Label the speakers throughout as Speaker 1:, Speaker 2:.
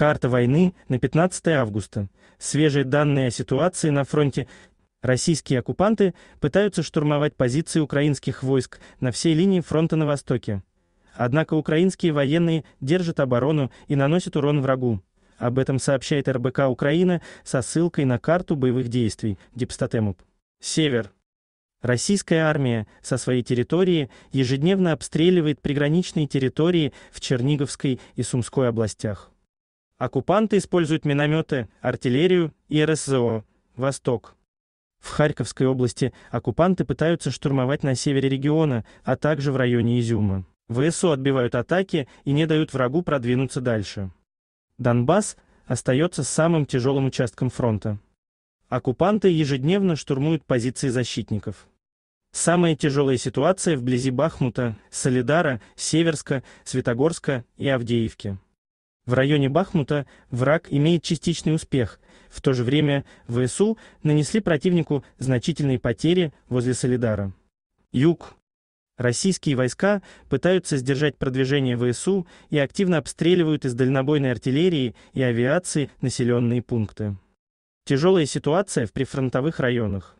Speaker 1: Карта войны на 15 августа. Свежие данные о ситуации на фронте. Российские оккупанты пытаются штурмовать позиции украинских войск на всей линии фронта на востоке. Однако украинские военные держат оборону и наносят урон врагу. Об этом сообщает РБК Украина со ссылкой на карту боевых действий Дипстатемуп. Север. Российская армия со своей территории ежедневно обстреливает приграничные территории в Черниговской и Сумской областях. Оккупанты используют минометы, артиллерию и РСЗО. Восток. В Харьковской области оккупанты пытаются штурмовать на севере региона, а также в районе Изюма. ВСУ отбивают атаки и не дают врагу продвинуться дальше. Донбасс остается самым тяжелым участком фронта. Оккупанты ежедневно штурмуют позиции защитников. Самая тяжелая ситуация вблизи Бахмута, Солидара, Северска, Светогорска и Авдеевки. В районе Бахмута враг имеет частичный успех. В то же время ВСУ нанесли противнику значительные потери возле Солидара. Юг. Российские войска пытаются сдержать продвижение ВСУ и активно обстреливают из дальнобойной артиллерии и авиации населенные пункты. Тяжелая ситуация в прифронтовых районах.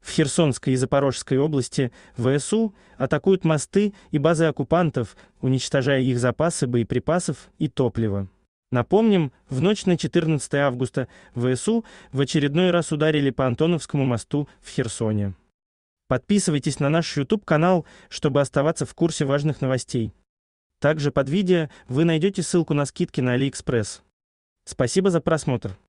Speaker 1: В Херсонской и Запорожской области ВСУ атакуют мосты и базы оккупантов, уничтожая их запасы боеприпасов и топлива. Напомним, в ночь на 14 августа ВСУ в очередной раз ударили по Антоновскому мосту в Херсоне. Подписывайтесь на наш YouTube-канал, чтобы оставаться в курсе важных новостей. Также под видео вы найдете ссылку на скидки на AliExpress. Спасибо за просмотр.